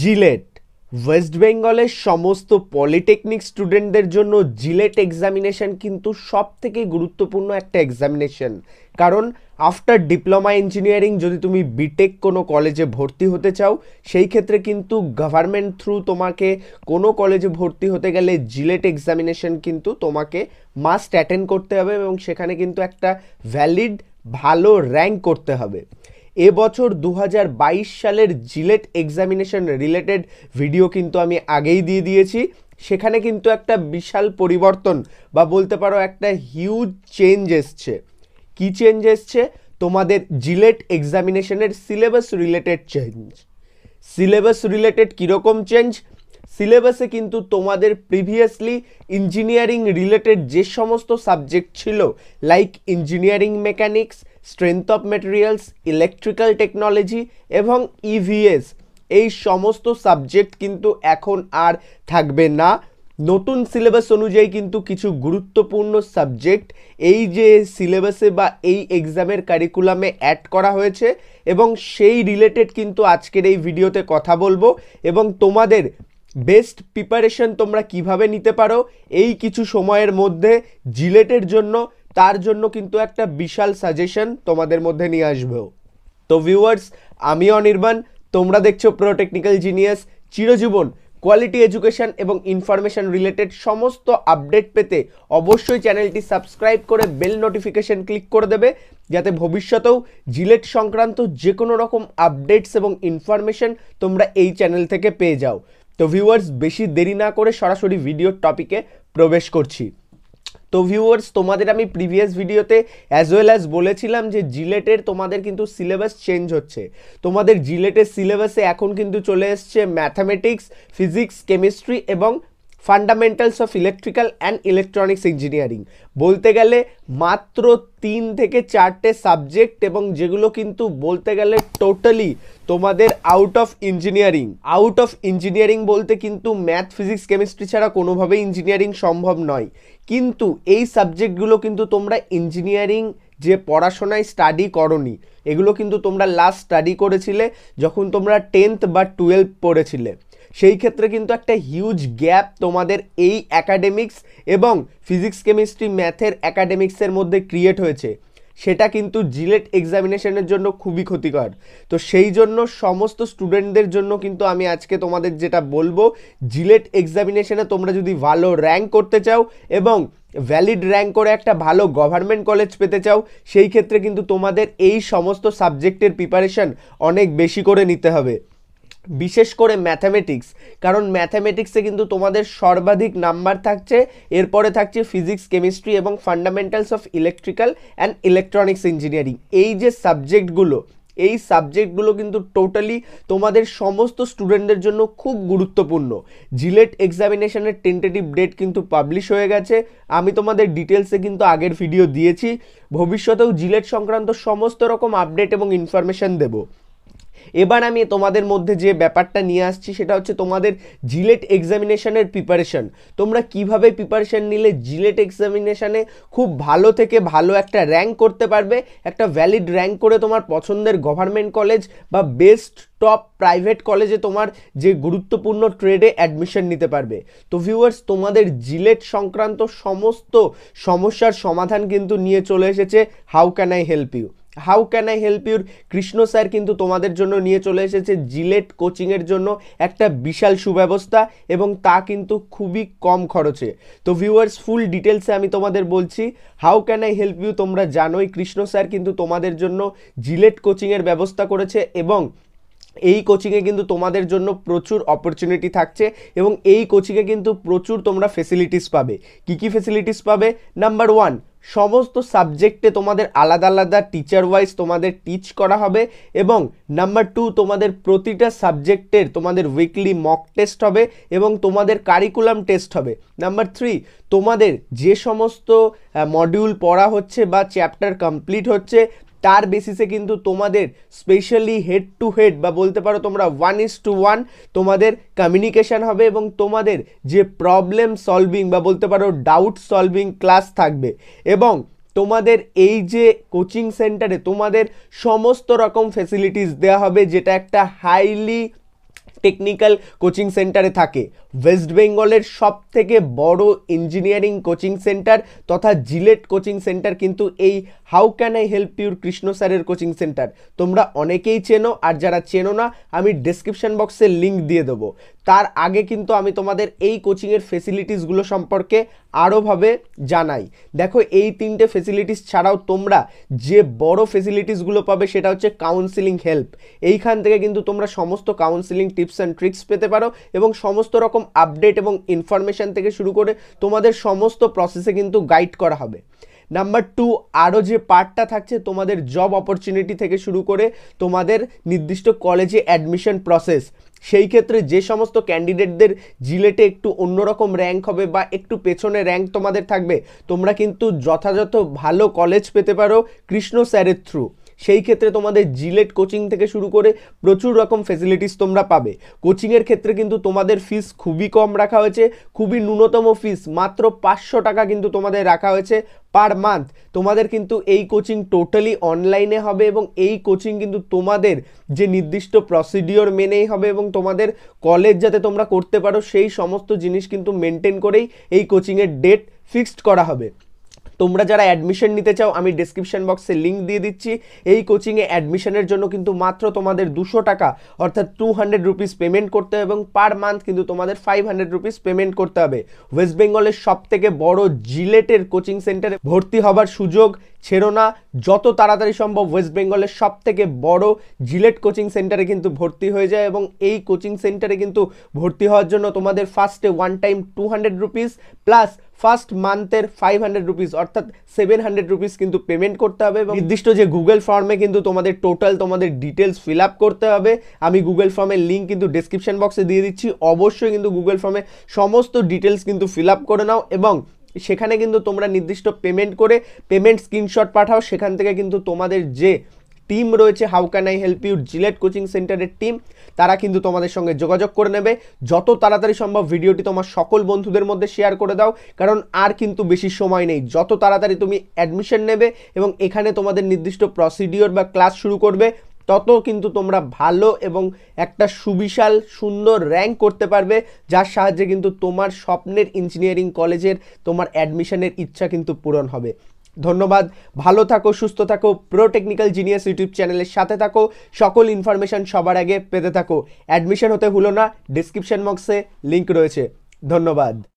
JELET West বেঙ্গলের সমস্ত polytechnic স্টুডেন্টদের জন্য জিলেট এক্সামিনেশান কিন্তু সব থেকে গুরুত্বপূর্ণ একটা এক্সামিনেশান কারণ আফটার ডিপ্লোমা ইঞ্জিনিয়ারিং যদি তুমি বিটেক কোনো কলেজে ভর্তি হতে চাও সেই ক্ষেত্রে কিন্তু গভর্নমেন্ট থ্রু তোমাকে কোনো কলেজে ভর্তি হতে গেলে জিলেট এক্সামিনেশান কিন্তু তোমাকে মাস্ট অ্যাটেন্ড করতে হবে এবং সেখানে কিন্তু একটা ভ্যালিড ভালো র্যাঙ্ক করতে হবে এবছর দু সালের জিলেট এক্সামিনেশন রিলেটেড ভিডিও কিন্তু আমি আগেই দিয়ে দিয়েছি সেখানে কিন্তু একটা বিশাল পরিবর্তন বা বলতে পারো একটা হিউজ চেঞ্জ এসছে কী চেঞ্জ এসছে তোমাদের জিলেট এক্সামিনেশনের syllabus related change syllabus related কীরকম চেঞ্জ সিলেবাসে কিন্তু তোমাদের প্রিভিয়াসলি ইঞ্জিনিয়ারিং রিলেটেড যে সমস্ত সাবজেক্ট ছিল like engineering mechanics strength of materials electrical technology এবং ইভিএস e এই সমস্ত সাবজেক্ট কিন্তু এখন আর থাকবে না নতুন সিলেবাস অনুযায়ী কিন্তু কিছু গুরুত্বপূর্ণ সাবজেক্ট এই যে সিলেবাসে বা এই এক্সামের কারিকুলামে অ্যাড করা হয়েছে এবং সেই রিলেটেড কিন্তু আজকের এই ভিডিওতে কথা বলবো এবং তোমাদের বেস্ট প্রিপারেশন তোমরা কিভাবে নিতে পারো এই কিছু সময়ের মধ্যে জিলেটের জন্য তার জন্য কিন্তু একটা বিশাল সাজেশন তোমাদের মধ্যে নিয়ে আসবেও তো ভিউয়ার্স আমি অনির্বাণ তোমরা দেখছো প্রো টেকনিক্যাল জিনিয়াস চিরজীবন কোয়ালিটি এডুকেশন এবং ইনফরমেশান রিলেটেড সমস্ত আপডেট পেতে অবশ্যই চ্যানেলটি সাবস্ক্রাইব করে বেল নোটিফিকেশন ক্লিক করে দেবে যাতে ভবিষ্যতেও জিলেট সংক্রান্ত যে কোনো রকম আপডেটস এবং ইনফরমেশান তোমরা এই চ্যানেল থেকে পেয়ে যাও তো ভিউয়ার্স বেশি দেরি না করে সরাসরি ভিডিওর টপিকে প্রবেশ করছি তো ভিউয়ার্স তোমাদের আমি প্রিভিয়াস ভিডিওতে অ্যাজ ওয়েল অ্যাজ বলেছিলাম যে জিলেটের তোমাদের কিন্তু সিলেবাস চেঞ্জ হচ্ছে তোমাদের জিলেটের সিলেবাসে এখন কিন্তু চলে এসছে ম্যাথামেটিক্স ফিজিক্স কেমিস্ট্রি এবং fundamentals of electrical and electronics engineering বলতে গেলে মাত্র তিন থেকে চারটে সাবজেক্ট এবং যেগুলো কিন্তু বলতে গেলে টোটালি তোমাদের out of engineering out of engineering বলতে কিন্তু ম্যাথ ফিজিক্স কেমিস্ট্রি ছাড়া কোনোভাবেই ইঞ্জিনিয়ারিং সম্ভব নয় কিন্তু এই সাবজেক্টগুলো কিন্তু তোমরা ইঞ্জিনিয়ারিং যে পড়াশোনায় স্টাডি করনি এগুলো কিন্তু তোমরা লাস্ট স্টাডি করেছিলে যখন তোমরা টেন্থ বা টুয়েলভ পড়েছিলে সেই ক্ষেত্রে কিন্তু একটা হিউজ গ্যাপ তোমাদের এই অ্যাকাডেমিক্স এবং ফিজিক্স কেমিস্ট্রি ম্যাথের অ্যাকাডেমিক্সের মধ্যে ক্রিয়েট হয়েছে সেটা কিন্তু জিলেট এক্সামিনেশনের জন্য খুবই ক্ষতিকর তো সেই জন্য সমস্ত স্টুডেন্টদের জন্য কিন্তু আমি আজকে তোমাদের যেটা বলবো জিলেট এক্সামিনেশনে তোমরা যদি ভালো র্যাঙ্ক করতে চাও এবং ভ্যালিড র্যাঙ্ক করে একটা ভালো গভর্নমেন্ট কলেজ পেতে চাও সেই ক্ষেত্রে কিন্তু তোমাদের এই সমস্ত সাবজেক্টের প্রিপারেশন অনেক বেশি করে নিতে হবে বিশেষ করে ম্যাথামেটিক্স কারণ ম্যাথামেটিক্সে কিন্তু তোমাদের সর্বাধিক নাম্বার থাকছে এরপরে থাকছে ফিজিক্স কেমিস্ট্রি এবং fundamentals of electrical and electronics engineering এই যে সাবজেক্টগুলো এই সাবজেক্টগুলো কিন্তু টোটালি তোমাদের সমস্ত স্টুডেন্টদের জন্য খুব গুরুত্বপূর্ণ জিলেট এক্সামিনেশনের টেন্টেটিভ ডেট কিন্তু পাবলিশ হয়ে গেছে আমি তোমাদের ডিটেলসে কিন্তু আগের ভিডিও দিয়েছি ভবিষ্যতেও জিলেট সংক্রান্ত সমস্ত রকম আপডেট এবং ইনফরমেশান দেবো এবার আমি তোমাদের মধ্যে যে ব্যাপারটা নিয়ে আসছি সেটা হচ্ছে তোমাদের জিলেট এক্সামিনেশনের প্রিপারেশন তোমরা কিভাবে প্রিপারেশন নিলে জিলেট এক্সামিনেশানে খুব ভালো থেকে ভালো একটা র্যাঙ্ক করতে পারবে একটা ভ্যালিড র্যাঙ্ক করে তোমার পছন্দের গভর্নমেন্ট কলেজ বা বেস্ট টপ প্রাইভেট কলেজে তোমার যে গুরুত্বপূর্ণ ট্রেডে অ্যাডমিশন নিতে পারবে তো ভিউয়ার্স তোমাদের জিলেট সংক্রান্ত সমস্ত সমস্যার সমাধান কিন্তু নিয়ে চলে এসেছে how can I help you how can I help your Krishna sir কিন্তু তোমাদের জন্য নিয়ে চলে এসেছে জিলেট কোচিংয়ের জন্য একটা বিশাল সুব্যবস্থা এবং তা কিন্তু খুবই কম খরচে তো ভিউয়ার্স ফুল ডিটেলসে আমি তোমাদের বলছি how can I help you তোমরা জানোই কৃষ্ণ স্যার কিন্তু তোমাদের জন্য জিলেট কোচিংয়ের ব্যবস্থা করেছে এবং এই কোচিংয়ে কিন্তু তোমাদের জন্য প্রচুর অপরচুনিটি থাকছে এবং এই কোচিংয়ে কিন্তু প্রচুর তোমরা ফেসিলিটিস পাবে কী কী ফেসিলিটিস পাবে নাম্বার ওয়ান সমস্ত সাবজেক্টে তোমাদের আলাদা আলাদা টিচার ওয়াইজ তোমাদের টিচ করা হবে এবং নাম্বার টু তোমাদের প্রতিটা সাবজেক্টের তোমাদের উইকলি মক টেস্ট হবে এবং তোমাদের কারিকুলাম টেস্ট হবে নাম্বার থ্রি তোমাদের যে সমস্ত মডিউল পড়া হচ্ছে বা চ্যাপ্টার কমপ্লিট হচ্ছে তার বেসিসে কিন্তু তোমাদের স্পেশালি হেড টু হেড বা বলতে পারো তোমরা ওয়ান ইস টু ওয়ান তোমাদের কমিউনিকেশান হবে এবং তোমাদের যে প্রবলেম সলভিং বা বলতে পারো ডাউট সলভিং ক্লাস থাকবে এবং তোমাদের এই যে কোচিং সেন্টারে তোমাদের সমস্ত রকম ফেসিলিটিস দেওয়া হবে যেটা একটা হাইলি টেকনিক্যাল কোচিং সেন্টারে থাকে ওয়েস্ট বেঙ্গলের সব থেকে বড় ইঞ্জিনিয়ারিং কোচিং সেন্টার তথা জিলেট কোচিং সেন্টার কিন্তু এই how can I help your Krishna স্যারের কোচিং সেন্টার তোমরা অনেকেই চেনো আর যারা চেনো না আমি ডিসক্রিপশান বক্সে লিঙ্ক দিয়ে দেবো তার আগে কিন্তু আমি তোমাদের এই কোচিংয়ের ফেসিলিটিসগুলো সম্পর্কে আরোভাবে জানাই দেখো এই তিনটে ফেসিলিটিস ছাড়াও তোমরা যে বড় ফেসিলিটিসগুলো পাবে সেটা হচ্ছে কাউন্সিলিং হেল্প এইখান থেকে কিন্তু তোমরা সমস্ত counselling tips tips and tricks পেতে পারো এবং সমস্ত রকম আপডেট এবং ইনফরমেশান থেকে শুরু করে তোমাদের সমস্ত প্রসেসে কিন্তু গাইড করা হবে নাম্বার টু আরও যে পার্টটা থাকছে তোমাদের জব অপরচুনিটি থেকে শুরু করে তোমাদের নির্দিষ্ট কলেজে অ্যাডমিশন প্রসেস সেই ক্ষেত্রে যে সমস্ত ক্যান্ডিডেটদের জিলেটে একটু অন্যরকম র্যাঙ্ক হবে বা একটু পেছনে র্যাঙ্ক তোমাদের থাকবে তোমরা কিন্তু যথাযথ ভালো কলেজ পেতে পারো কৃষ্ণ স্যারের থ্রু সেই ক্ষেত্রে তোমাদের জিলেট কোচিং থেকে শুরু করে প্রচুর রকম ফেসিলিটিস তোমরা পাবে কোচিংয়ের ক্ষেত্রে কিন্তু তোমাদের ফিস খুবই কম রাখা হয়েছে খুবই ন্যূনতম ফিস মাত্র পাঁচশো টাকা কিন্তু তোমাদের রাখা হয়েছে পার মান্থ তোমাদের কিন্তু এই কোচিং টোটালি অনলাইনে হবে এবং এই কোচিং কিন্তু তোমাদের যে নির্দিষ্ট প্রসিডিওর মেনেই হবে এবং তোমাদের কলেজ যাতে তোমরা করতে পারো সেই সমস্ত জিনিস কিন্তু মেনটেন করেই এই কোচিংয়ের ডেট ফিক্সড করা হবে তোমরা যারা অ্যাডমিশন নিতে চাও আমি ডিসক্রিপশন বক্সে লিঙ্ক দিয়ে দিচ্ছি এই কোচিংয়ে অ্যাডমিশনের জন্য কিন্তু মাত্র তোমাদের দুশো টাকা অর্থাৎ টু হান্ড্রেড রুপিস পেমেন্ট করতে হবে এবং পার মান্থ কিন্তু তোমাদের ফাইভ হান্ড্রেড রুপিস পেমেন্ট করতে হবে ওয়েস্ট বেঙ্গলের থেকে বড় জিলেটের কোচিং সেন্টারে ভর্তি হবার সুযোগ ছেড়ো না যত তাড়াতাড়ি সম্ভব ওয়েস্ট বেঙ্গলের সব থেকে বড় জিলেট কোচিং সেন্টারে কিন্তু ভর্তি হয়ে যায় এবং এই কোচিং সেন্টারে কিন্তু ভর্তি হওয়ার জন্য তোমাদের ফার্স্টে one time two hundred rupees plus first মান্থের ফাইভ হান্ড্রেড রুপিস অর্থাৎ সেভেন হান্ড্রেড রুপিস কিন্তু পেমেন্ট করতে হবে এবং নির্দিষ্ট যে গুগল ফর্মে কিন্তু তোমাদের টোটাল তোমাদের ডিটেলস ফিল আপ করতে হবে আমি গুগল ফর্মের লিঙ্ক কিন্তু ডিসক্রিপশন বক্সে দিয়ে দিচ্ছি অবশ্যই কিন্তু গুগল ফর্মে সমস্ত ডিটেলস কিন্তু ফিল আপ করে নাও এবং সেখানে কিন্তু তোমরা নির্দিষ্ট পেমেন্ট করে পেমেন্ট স্ক্রিনশট পাঠাও সেখান থেকে কিন্তু তোমাদের যে টিম রয়েছে how can I help you JELET coaching সেন্টারের টিম তারা কিন্তু তোমাদের সঙ্গে যোগাযোগ করে নেবে যত তাড়াতাড়ি সম্ভব ভিডিওটি তোমার সকল বন্ধুদের মধ্যে শেয়ার করে দাও কারণ আর কিন্তু বেশি সময় নেই যত তাড়াতাড়ি তুমি অ্যাডমিশন নেবে এবং এখানে তোমাদের নির্দিষ্ট প্রসিডিওর বা ক্লাস শুরু করবে তত কিন্তু তোমরা ভালো এবং একটা সুবিশাল সুন্দর র্যাঙ্ক করতে পারবে যার সাহায্যে কিন্তু তোমার স্বপ্নের ইঞ্জিনিয়ারিং কলেজের তোমার অ্যাডমিশনের ইচ্ছা কিন্তু পূরণ হবে ধন্যবাদ ভালো থাকো সুস্থ থাকো প্রো টেকনিক্যাল জিনিয়াস ইউটিউব চ্যানেলের সাথে থাকো সকল ইনফরমেশান সবার আগে পেতে থাকো অ্যাডমিশন হতে হলো না ডিসক্রিপশান বক্সে লিঙ্ক রয়েছে ধন্যবাদ